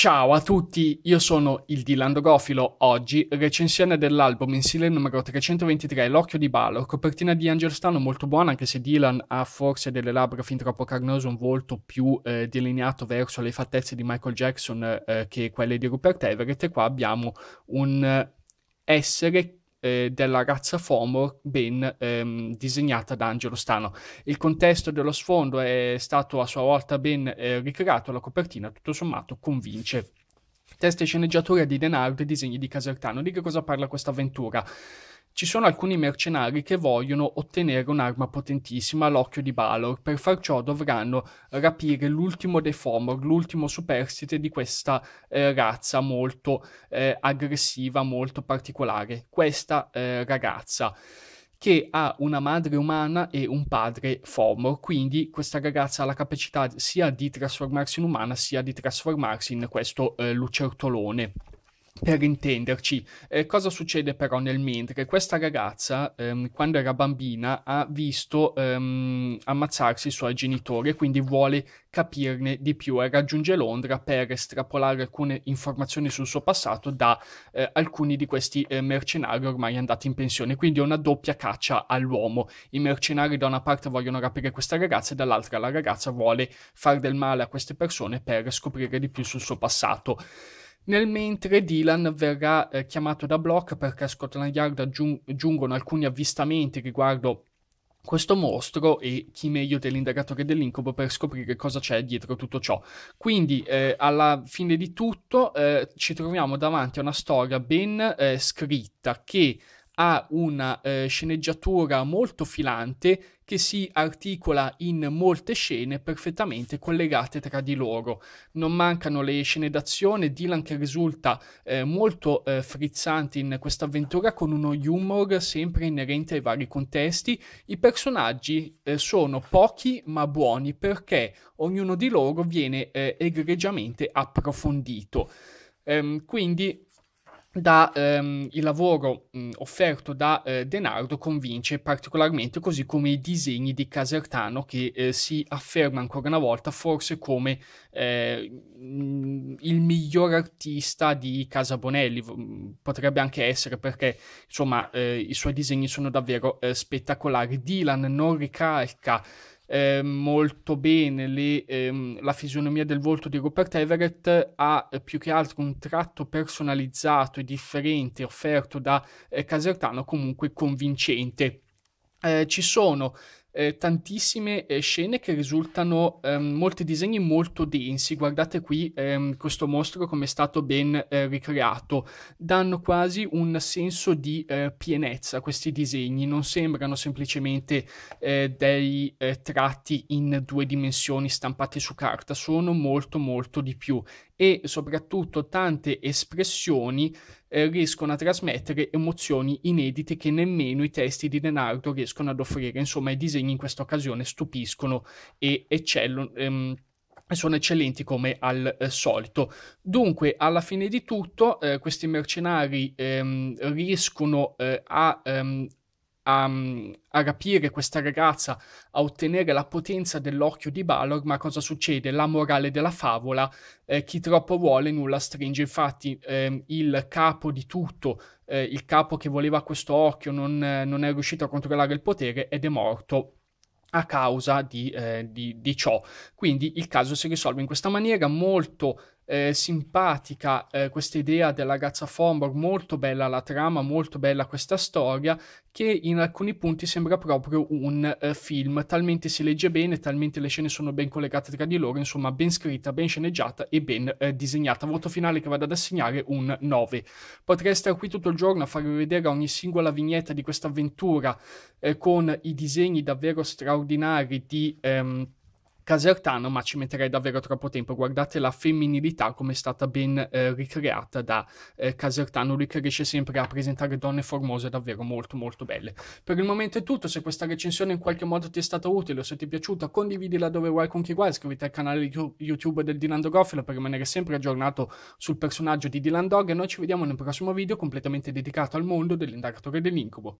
Ciao a tutti, io sono il Dylan Gofilo, oggi recensione dell'album mensile numero 323 L'occhio di Balo, copertina di Angel Stano molto buona anche se Dylan ha forse delle labbra fin troppo carnose, un volto più eh, delineato verso le fattezze di Michael Jackson eh, che quelle di Rupert Everett e qua abbiamo un eh, essere eh, della razza FOMO ben ehm, disegnata da Angelo Stano. Il contesto dello sfondo è stato a sua volta ben eh, ricreato, la copertina tutto sommato convince. Testa e sceneggiatura di Denardo e disegni di Casertano. Di che cosa parla questa avventura? Ci sono alcuni mercenari che vogliono ottenere un'arma potentissima all'occhio di Balor, per far ciò dovranno rapire l'ultimo dei Fomor, l'ultimo superstite di questa eh, razza molto eh, aggressiva, molto particolare, questa eh, ragazza che ha una madre umana e un padre Fomor, quindi questa ragazza ha la capacità sia di trasformarsi in umana sia di trasformarsi in questo eh, lucertolone. Per intenderci, eh, cosa succede però nel mentre? Questa ragazza, ehm, quando era bambina, ha visto ehm, ammazzarsi i suoi genitori e quindi vuole capirne di più e raggiunge Londra per estrapolare alcune informazioni sul suo passato da eh, alcuni di questi eh, mercenari ormai andati in pensione. Quindi è una doppia caccia all'uomo. I mercenari da una parte vogliono rapire questa ragazza e dall'altra la ragazza vuole far del male a queste persone per scoprire di più sul suo passato. Nel mentre Dylan verrà eh, chiamato da Block perché a Scotland Yard aggiung- giungono alcuni avvistamenti riguardo questo mostro e chi meglio dell'indagatore dell'incubo per scoprire cosa c'è dietro tutto ciò. Quindi eh, alla fine di tutto eh, ci troviamo davanti a una storia ben eh, scritta che ha una eh, sceneggiatura molto filante che si articola in molte scene perfettamente collegate tra di loro. Non mancano le scene d'azione, Dylan che risulta eh, molto eh, frizzante in questa avventura con uno humor sempre inerente ai vari contesti. I personaggi eh, sono pochi ma buoni perché ognuno di loro viene eh, egregiamente approfondito. Um, quindi da, ehm, il lavoro mh, offerto da eh, Denardo convince particolarmente così come i disegni di Casertano che eh, si afferma ancora una volta forse come eh, il miglior artista di Casa Bonelli potrebbe anche essere perché insomma eh, i suoi disegni sono davvero eh, spettacolari Dylan non ricalca eh, molto bene le, ehm, la fisionomia del volto di Rupert Everett ha eh, più che altro un tratto personalizzato e differente offerto da eh, Casertano comunque convincente. Eh, ci sono eh, tantissime eh, scene che risultano ehm, molti disegni molto densi. Guardate qui ehm, questo mostro come è stato ben eh, ricreato. Danno quasi un senso di eh, pienezza a questi disegni, non sembrano semplicemente eh, dei eh, tratti in due dimensioni stampati su carta, sono molto molto di più e soprattutto tante espressioni eh, riescono a trasmettere emozioni inedite che nemmeno i testi di Denardo riescono ad offrire. Insomma, i disegni in questa occasione stupiscono e eccellono. Ehm, sono eccellenti come al eh, solito. Dunque, alla fine di tutto, eh, questi mercenari ehm, riescono eh, a ehm, a, mm, a, rapire questa ragazza, a ottenere la potenza dell'occhio di Balor, ma cosa succede? La morale della favola, eh, chi troppo vuole nulla stringe, infatti eh, il capo di tutto, eh, il capo che voleva questo occhio non, non, è riuscito a controllare il potere ed è morto a causa di, eh, di, di ciò. Quindi il caso si risolve in questa maniera molto eh, simpatica eh, questa idea della ragazza Fomborg, molto bella la trama, molto bella questa storia, che in alcuni punti sembra proprio un eh, film, talmente si legge bene, talmente le scene sono ben collegate tra di loro, insomma ben scritta, ben sceneggiata e ben eh, disegnata. Voto finale che vado ad assegnare un 9. Potrei stare qui tutto il giorno a farvi vedere ogni singola vignetta di questa avventura eh, con i disegni davvero straordinari di... Ehm, casertano, ma ci metterei davvero troppo tempo. Guardate la femminilità come è stata ben eh, ricreata da eh, Casertano, lui che riesce sempre a presentare donne formose davvero molto molto belle. Per il momento è tutto, se questa recensione in qualche modo ti è stata utile o se ti è piaciuta condividila dove vuoi con chi vuoi, iscriviti al canale YouTube del Dylan Dogofilo per rimanere sempre aggiornato sul personaggio di Dylan Dog e noi ci vediamo nel prossimo video completamente dedicato al mondo dell'indagatore dell'incubo.